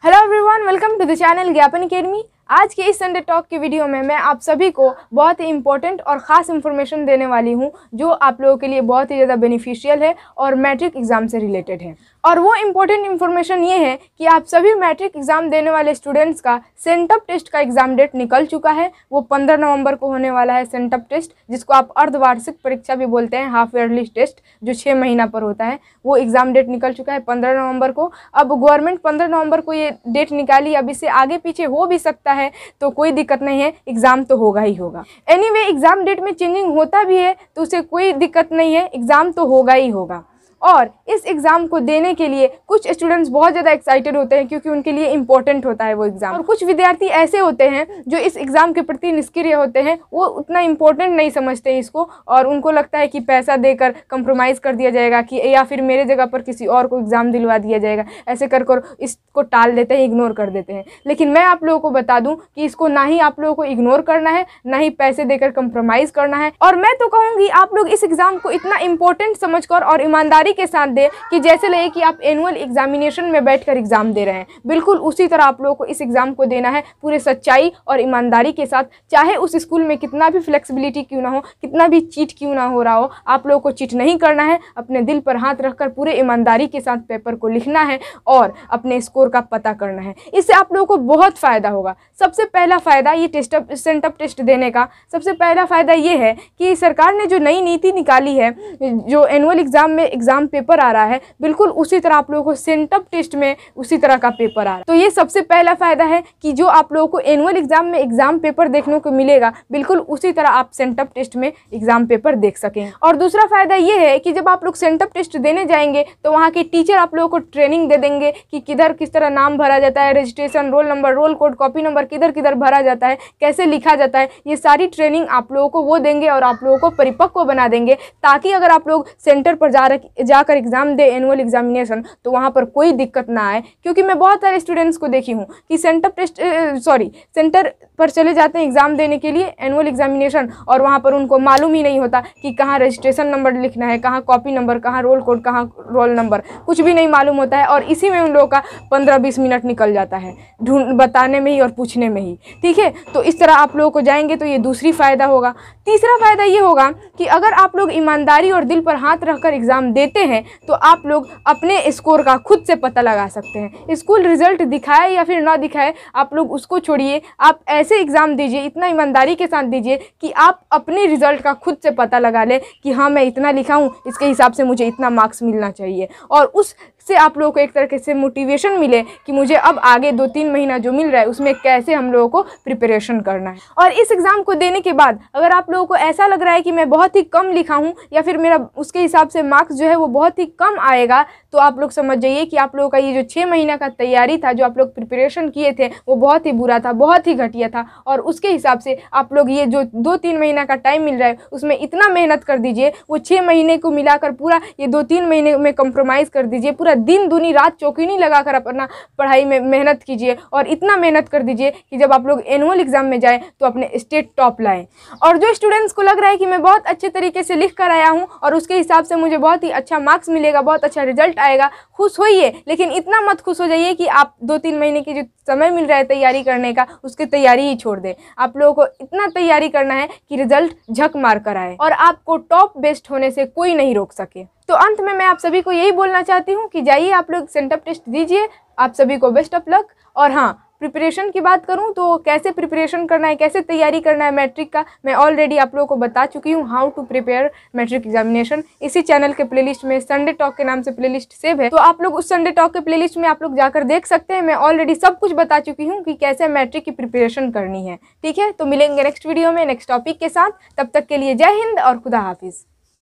Hello everyone, welcome to the channel Gapan Academy. आज के इस संडे टॉक की वीडियो में मैं आप सभी को बहुत ही इम्पोर्टेंट और ख़ास इन्फॉर्मेशन देने वाली हूँ जो आप लोगों के लिए बहुत ही ज़्यादा बेनिफिशियल है और मैट्रिक एग्ज़ाम से रिलेटेड है और वो इम्पोर्टेंट इन्फॉर्मेशन ये है कि आप सभी मैट्रिक एग्ज़ाम देने वाले स्टूडेंट्स का सेंटअप टेस्ट का एग्ज़ाम डेट निकल चुका है वो पंद्रह नवंबर को होने वाला है सेंटअप टेस्ट जिसको आप अर्धवार्षिक परीक्षा भी बोलते हैं हाफ ईयरली टेस्ट जो छः महीना पर होता है वो एग्ज़ाम डेट निकल चुका है पंद्रह नवंबर को अब गवर्नमेंट पंद्रह नवंबर को ये डेट निकाली अब इससे आगे पीछे हो भी सकता है है तो कोई दिक्कत नहीं है एग्ज़ाम तो होगा ही होगा एनी वे एग्ज़ाम डेट में चेंजिंग होता भी है तो उसे कोई दिक्कत नहीं है एग्ज़ाम तो होगा ही होगा और इस एग्ज़ाम को देने के लिए कुछ स्टूडेंट्स बहुत ज़्यादा एक्साइटेड होते हैं क्योंकि उनके लिए इंपॉर्टेंट होता है वो एग्ज़ाम और कुछ विद्यार्थी ऐसे होते हैं जो इस एग्ज़ाम के प्रति निष्क्रिय होते हैं वो उतना इम्पोर्टेंट नहीं समझते हैं इसको और उनको लगता है कि पैसा देकर कंप्रोमाइज़ कर दिया जाएगा कि या फिर मेरे जगह पर किसी और को एग्ज़ाम दिलवा दिया जाएगा ऐसे कर कर इसको टाल देते हैं इग्नोर कर देते हैं लेकिन मैं आप लोगों को बता दूँ कि इसको ना ही आप लोगों को इग्नोर करना है ना ही पैसे देकर कंप्रोमाइज़ करना है और मैं तो कहूँगी आप लोग इस एग्ज़ाम को इतना इम्पोर्टेंट समझ और ईमानदारी तैयारी के साथ दें कि जैसे लगे कि आप एनुअल एग्जामिनेशन में बैठकर एग्ज़ाम दे रहे हैं बिल्कुल उसी तरह आप लोगों को इस एग्ज़ाम को देना है पूरे सच्चाई और ईमानदारी के साथ चाहे उस स्कूल में कितना भी फ्लेक्सिबिलिटी क्यों ना हो कितना भी चीट क्यों ना हो रहा हो आप लोगों को चीट नहीं करना है अपने दिल पर हाथ रखकर पूरे ईमानदारी के साथ पेपर को लिखना है और अपने स्कोर का पता करना है इससे आप लोगों को बहुत फ़ायदा होगा सबसे पहला फ़ायदा ये टेस्टअप सेंटअप टेस्ट देने का सबसे पहला फ़ायदा ये है कि सरकार ने जो नई नीति निकाली है जो एनुअल एग्ज़ाम में एग्ज़ाम एग्ज़ाम पेपर आ रहा है बिल्कुल उसी तरह आप लोगों को सेंटअप टेस्ट में उसी तरह का पेपर आ रहा है तो ये सबसे पहला फ़ायदा है कि जो आप लोगों को एनुअल एग्ज़ाम में एग्ज़ाम पेपर देखने को मिलेगा बिल्कुल उसी तरह आप सेंटअप टेस्ट में एग्ज़ाम पेपर देख सकें और दूसरा फ़ायदा ये है कि जब आप लोग सेंटअप टेस्ट देने जाएंगे तो वहाँ के टीचर आप लोगों को ट्रेनिंग दे देंगे कि किधर किस तरह नाम भरा जाता है registration roll number roll code copy number किधर किधर भरा जाता है कैसे लिखा जाता है ये सारी ट्रेनिंग आप लोगों को वो देंगे और आप लोगों को परिपक्व बना देंगे ताकि अगर आप लोग सेंटर पर जा जाकर एग्ज़ाम दे एनुअल एग्जामिनेशन तो वहाँ पर कोई दिक्कत ना आए क्योंकि मैं बहुत सारे स्टूडेंट्स को देखी हूँ कि सेंटर टेस्ट सॉरी सेंटर पर चले जाते हैं एग्ज़ाम देने के लिए एनुअल एग्जामिनेशन और वहाँ पर उनको मालूम ही नहीं होता कि कहाँ रजिस्ट्रेशन नंबर लिखना है कहाँ कॉपी नंबर कहाँ रोल कोड कहाँ रोल नंबर कुछ भी नहीं मालूम होता है और इसी में उन लोगों का पंद्रह बीस मिनट निकल जाता है ढूंढ बताने में ही और पूछने में ही ठीक है तो इस तरह आप लोगों को जाएंगे तो ये दूसरी फ़ायदा होगा तीसरा फ़ायदा ये होगा कि अगर आप लोग ईमानदारी और दिल पर हाथ रखकर एग्ज़ाम देते करते हैं तो आप लोग अपने स्कोर का खुद से पता लगा सकते हैं स्कूल रिज़ल्ट दिखाए या फिर ना दिखाए आप लोग उसको छोड़िए आप ऐसे एग्ज़ाम दीजिए इतना ईमानदारी के साथ दीजिए कि आप अपने रिज़ल्ट का खुद से पता लगा लें कि हाँ मैं इतना लिखा हूँ इसके हिसाब से मुझे इतना मार्क्स मिलना चाहिए और उस उससे आप लोगों को एक तरह से मोटिवेशन मिले कि मुझे अब आगे दो तीन महीना जो मिल रहा है उसमें कैसे हम लोगों को प्रिपरेशन करना है और इस एग्ज़ाम को देने के बाद अगर आप लोगों को ऐसा लग रहा है कि मैं बहुत ही कम लिखा हूँ या फिर मेरा उसके हिसाब से मार्क्स जो है वो बहुत ही कम आएगा तो आप लोग समझ जाइए कि आप लोगों का ये जो छः महीना का तैयारी था जो आप लोग प्रिपरेशन किए थे वो बहुत ही बुरा था बहुत ही घटिया था और उसके हिसाब से आप लोग ये जो दो तीन महीना का टाइम मिल रहा है उसमें इतना मेहनत कर दीजिए वो छः महीने को मिलाकर पूरा ये दो तीन महीने में कंप्रोमाइज़ कर दीजिए पूरा दिन दुनी रात चौकीनी लगाकर अपना पढ़ाई में मेहनत कीजिए और इतना मेहनत कर दीजिए कि जब आप लोग एनुअल एग्ज़ाम में जाएँ तो अपने स्टेट टॉप लाएँ और जो स्टूडेंट्स को लग रहा है कि मैं बहुत अच्छे तरीके से लिख कर आया हूँ और उसके हिसाब से मुझे बहुत ही अच्छा मार्क्स मिलेगा बहुत अच्छा रिजल्ट आएगा खुश होइए लेकिन इतना मत खुश हो जाइए कि आप दो तीन महीने की जो समय मिल रहा है तैयारी करने का उसकी तैयारी ही छोड़ दें आप लोगों को इतना तैयारी करना है कि रिजल्ट झक मार कर आए और आपको टॉप बेस्ट होने से कोई नहीं रोक सके तो अंत में मैं आप सभी को यही बोलना चाहती हूँ कि जाइए आप लोग सेंटअप टेस्ट दीजिए आप सभी को बेस्ट ऑफ लक और हाँ प्रिपरेशन की बात करूँ तो कैसे प्रिपरेशन करना है कैसे तैयारी करना है मैट्रिक का मैं ऑलरेडी आप लोगों को बता चुकी हूँ how to prepare matric examination इसी चैनल के प्लेलिस्ट में संडे टॉक के नाम से प्लेलिस्ट सेव है तो आप लोग उस संडे टॉक के प्लेलिस्ट में आप लोग जाकर देख सकते हैं मैं ऑलरेडी सब कुछ बता चुकी हूँ कि कैसे मैट्रिक की प्रिपरेशन करनी है ठीक है तो मिलेंगे नेक्स्ट वीडियो में नेक्स्ट टॉपिक के साथ तब तक के लिए जय हिंद और खुदा हाफिज़